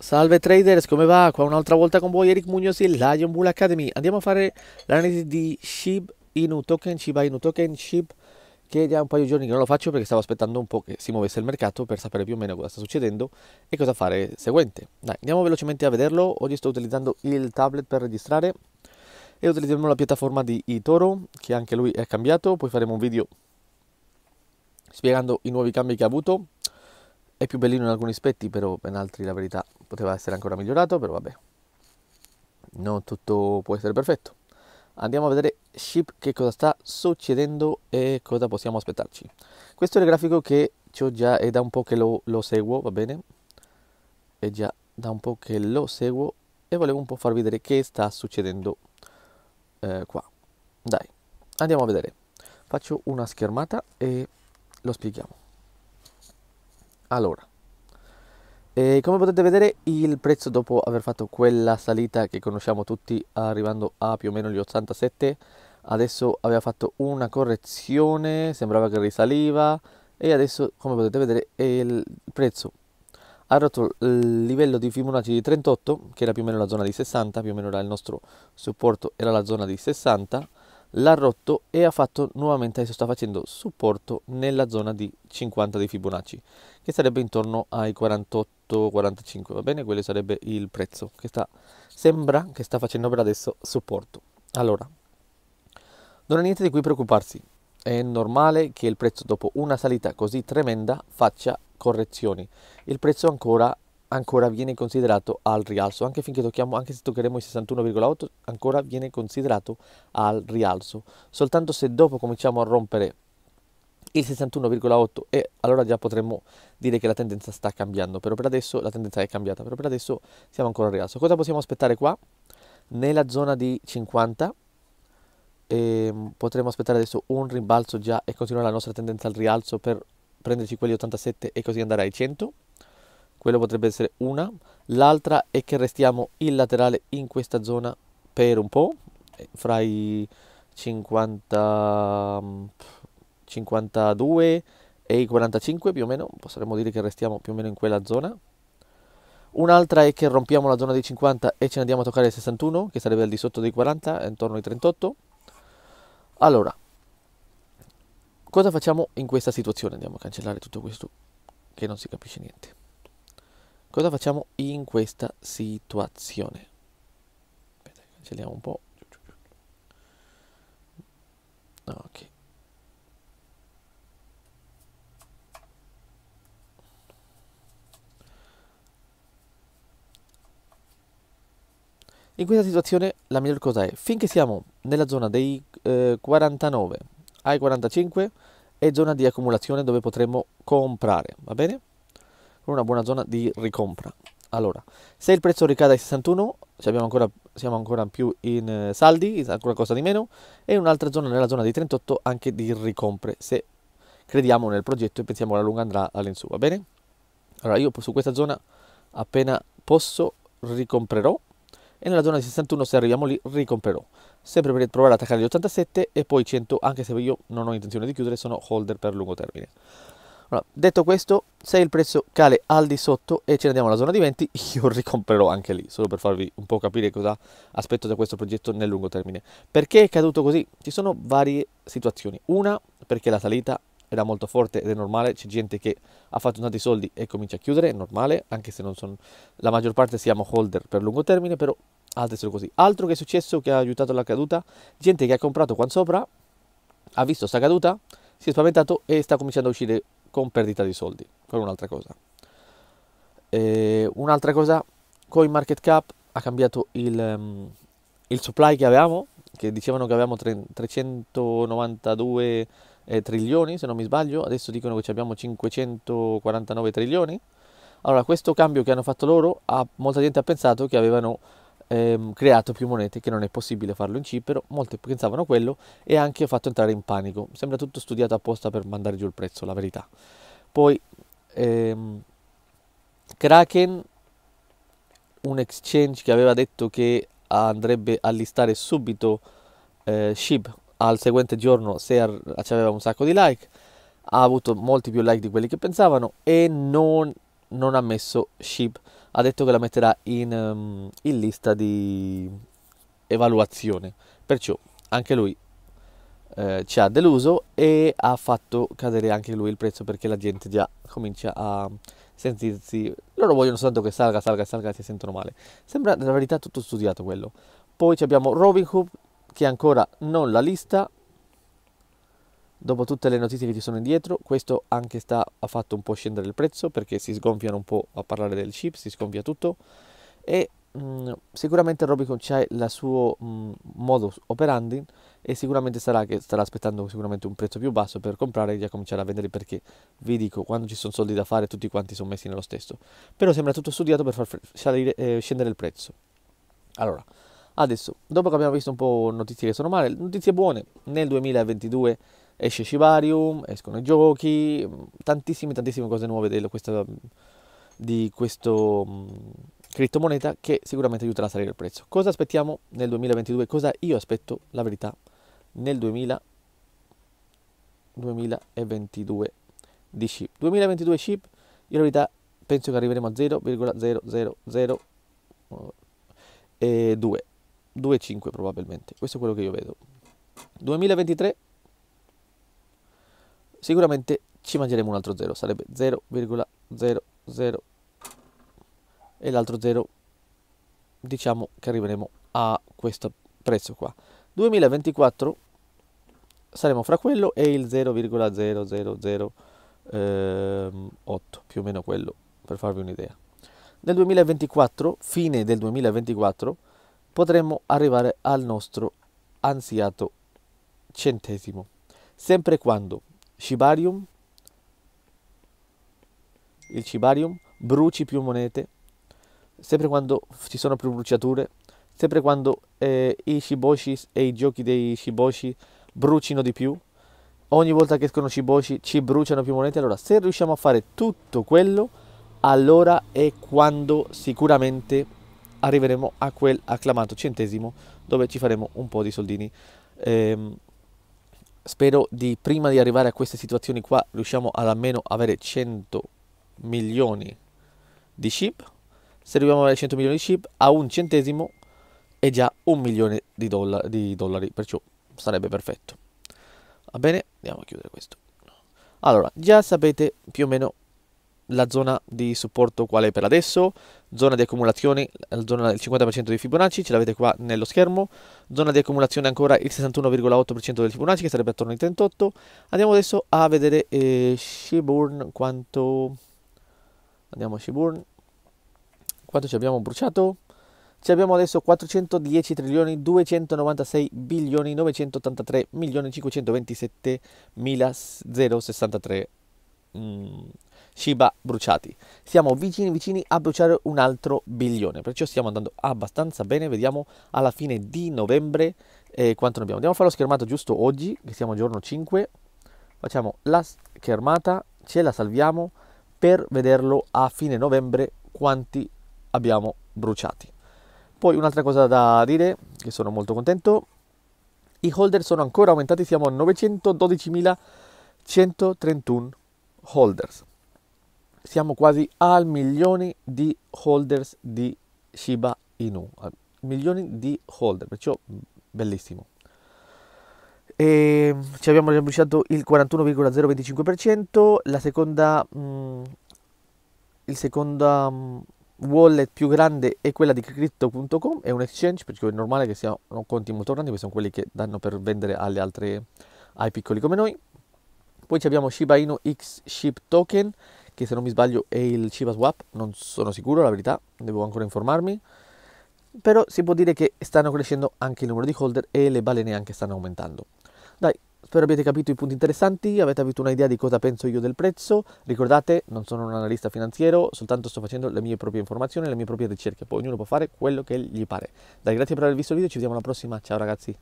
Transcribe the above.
Salve traders, come va? Qua un'altra volta con voi Eric e Lion Bull Academy. Andiamo a fare l'analisi di SHIB Inu Token, Shiba Inu Token, SHIB che è da un paio di giorni che non lo faccio perché stavo aspettando un po' che si muovesse il mercato per sapere più o meno cosa sta succedendo e cosa fare seguente. Dai, andiamo velocemente a vederlo. Oggi sto utilizzando il tablet per registrare e utilizzeremo la piattaforma di eToro che anche lui è cambiato. Poi faremo un video spiegando i nuovi cambi che ha avuto è più bellino in alcuni aspetti, però in altri la verità poteva essere ancora migliorato, però vabbè. Non tutto può essere perfetto. Andiamo a vedere Ship che cosa sta succedendo e cosa possiamo aspettarci. Questo è il grafico che ho già, è da un po' che lo, lo seguo, va bene? È già da un po' che lo seguo e volevo un po' far vedere che sta succedendo eh, qua. Dai, andiamo a vedere. Faccio una schermata e lo spieghiamo. Allora, eh, come potete vedere il prezzo dopo aver fatto quella salita che conosciamo tutti arrivando a più o meno gli 87 adesso aveva fatto una correzione, sembrava che risaliva e adesso come potete vedere il prezzo ha rotto il livello di Fibonacci di 38 che era più o meno la zona di 60, più o meno era il nostro supporto, era la zona di 60 l'ha rotto e ha fatto nuovamente adesso sta facendo supporto nella zona di 50 di Fibonacci che sarebbe intorno ai 48 45 va bene quello sarebbe il prezzo che sta sembra che sta facendo per adesso supporto allora non è niente di cui preoccuparsi è normale che il prezzo dopo una salita così tremenda faccia correzioni il prezzo ancora ancora viene considerato al rialzo, anche finché tocchiamo, anche se toccheremo i 61,8, ancora viene considerato al rialzo. Soltanto se dopo cominciamo a rompere il 61,8 e allora già potremmo dire che la tendenza sta cambiando, però per adesso la tendenza è cambiata, però per adesso siamo ancora al rialzo. Cosa possiamo aspettare qua? Nella zona di 50 ehm, potremmo aspettare adesso un rimbalzo già e continuare la nostra tendenza al rialzo per prenderci quelli 87 e così andare ai 100 quello potrebbe essere una, l'altra è che restiamo il laterale in questa zona per un po', eh, fra i 50, 52 mm, e i 45 più o meno, potremmo dire che restiamo più o meno in quella zona. Un'altra è che rompiamo la zona dei 50 e ce ne andiamo a toccare il 61, che sarebbe al di sotto dei 40, eh, intorno ai 38. Allora, cosa facciamo in questa situazione? Andiamo a cancellare tutto questo che non si capisce niente. Cosa facciamo in questa situazione? Aspetta, cancelliamo un po'. Ok. In questa situazione la miglior cosa è, finché siamo nella zona dei eh, 49 ai 45, è zona di accumulazione dove potremmo comprare, va bene? con una buona zona di ricompra. Allora, se il prezzo ricade ai 61, ancora, siamo ancora più in eh, saldi, ancora costa di meno, e un'altra zona nella zona di 38 anche di ricompre, se crediamo nel progetto e pensiamo la lunga andrà all'insù, va bene? Allora, io su questa zona appena posso ricomprerò, e nella zona di 61 se arriviamo lì ricomprerò sempre per provare ad attaccare gli 87 e poi 100 anche se io non ho intenzione di chiudere sono holder per lungo termine allora, detto questo, se il prezzo cale al di sotto e ce ne andiamo alla zona di 20, io ricomprerò anche lì, solo per farvi un po' capire cosa aspetto da questo progetto nel lungo termine. Perché è caduto così? Ci sono varie situazioni. Una, perché la salita era molto forte ed è normale, c'è gente che ha fatto tanti soldi e comincia a chiudere, è normale, anche se non sono la maggior parte siamo holder per lungo termine, però altre sono così. Altro che è successo che ha aiutato la caduta, gente che ha comprato qua sopra, ha visto sta caduta, si è spaventato e sta cominciando a uscire con perdita di soldi, quella è un'altra cosa. E un'altra cosa, CoinMarketCap ha cambiato il, ehm, il supply che avevamo, che dicevano che avevamo 392 eh, trilioni, se non mi sbaglio, adesso dicono che abbiamo 549 trilioni. Allora, questo cambio che hanno fatto loro, ha, molta gente ha pensato che avevano ehm, creato più monete, che non è possibile farlo in C, però molti pensavano quello e anche fatto entrare in panico. Sembra tutto studiato apposta per mandare giù il prezzo, la verità. Poi ehm, Kraken, un exchange che aveva detto che andrebbe a listare subito eh, SHIB al seguente giorno se aveva un sacco di like, ha avuto molti più like di quelli che pensavano e non, non ha messo SHIB ha detto che la metterà in, ehm, in lista di evaluazione. Perciò anche lui eh, ci ha deluso e ha fatto cadere anche lui il prezzo perché la gente già comincia a sentirsi... Loro vogliono soltanto che salga, salga, salga, si sentono male. Sembra la verità tutto studiato quello. Poi abbiamo Robin Hood che ancora non la lista dopo tutte le notizie che ci sono indietro, questo anche sta, ha fatto un po' scendere il prezzo perché si sgonfiano un po' a parlare del chip, si sgonfia tutto e mh, mm, sicuramente Robicon c'è il suo mh, mm, modus operandi e sicuramente sarà che starà aspettando sicuramente un prezzo più basso per comprare e già cominciare a vendere perché vi dico quando ci sono soldi da fare tutti quanti sono messi nello stesso però sembra tutto studiato per far salire, eh, scendere il prezzo allora adesso dopo che abbiamo visto un po' notizie che sono male notizie buone nel 2022 esce Shibarium, escono i giochi, mm, tantissime tantissime cose nuove di questa di questo mh, mm, criptomoneta che sicuramente aiuterà a salire il prezzo. Cosa aspettiamo nel 2022? Cosa io aspetto, la verità, nel 2000, 2022 di SHIB? 2022 SHIB, io la verità penso che arriveremo a 0,0002, 2,5 eh, probabilmente, questo è quello che io vedo. 2023 sicuramente ci mangeremo un altro 0, sarebbe 0,00 e l'altro 0 diciamo che arriveremo a questo prezzo qua. 2024 saremo fra quello e il 0,0008 ehm, più o meno quello per farvi un'idea. Nel 2024, fine del 2024, potremmo arrivare al nostro ansiato centesimo, sempre quando Shibarium, il Shibarium, bruci più monete, sempre quando ci sono più bruciature, sempre quando eh, i shiboshi e i giochi dei shiboshi brucino di più, ogni volta che escono shiboshi ci bruciano più monete, allora se riusciamo a fare tutto quello, allora è quando sicuramente arriveremo a quel acclamato centesimo dove ci faremo un po' di soldini. Ehm, spero di prima di arrivare a queste situazioni qua riusciamo ad almeno avere 100 milioni di chip se dobbiamo avere 100 milioni di chip a un centesimo è già un milione di, dollari, di dollari perciò sarebbe perfetto va bene andiamo a chiudere questo allora già sapete più o meno la zona di supporto quale per adesso, zona di accumulazione, la zona del 50% di Fibonacci, ce l'avete qua nello schermo, zona di accumulazione ancora il 61,8% del Fibonacci che sarebbe attorno ai 38, andiamo adesso a vedere eh, Sheburn quanto, andiamo a Shiburn quanto ci abbiamo bruciato, ci abbiamo adesso 410 trilioni 296 bilioni 983 milioni 527 mila 063 mm Shiba bruciati. Siamo vicini vicini a bruciare un altro bilione, perciò stiamo andando abbastanza bene, vediamo alla fine di novembre eh, quanto ne abbiamo. Andiamo a fare la schermata giusto oggi, che siamo giorno 5, facciamo la schermata, ce la salviamo per vederlo a fine novembre quanti abbiamo bruciati. Poi un'altra cosa da dire, che sono molto contento, i holder sono ancora aumentati, siamo a 912.131 holders siamo quasi al milione di holders di Shiba Inu, milioni di holder, perciò mm, bellissimo. E ehm, ci abbiamo riambusciato il 41,025%, la seconda, mh, mm, il seconda mh, mm, wallet più grande è quella di crypto.com, è un exchange, perché è normale che siano conti molto grandi, questi sono quelli che danno per vendere alle altre, ai piccoli come noi. Poi abbiamo Shiba Inu X Ship Token, che se non mi sbaglio è il Chivas WAP, non sono sicuro la verità, devo ancora informarmi, però si può dire che stanno crescendo anche il numero di holder e le balene anche stanno aumentando. Dai, spero abbiate capito i punti interessanti, avete avuto un'idea di cosa penso io del prezzo, ricordate non sono un analista finanziario, soltanto sto facendo le mie proprie informazioni, le mie proprie ricerche, poi ognuno può fare quello che gli pare. Dai, grazie per aver visto il video, ci vediamo alla prossima, ciao ragazzi!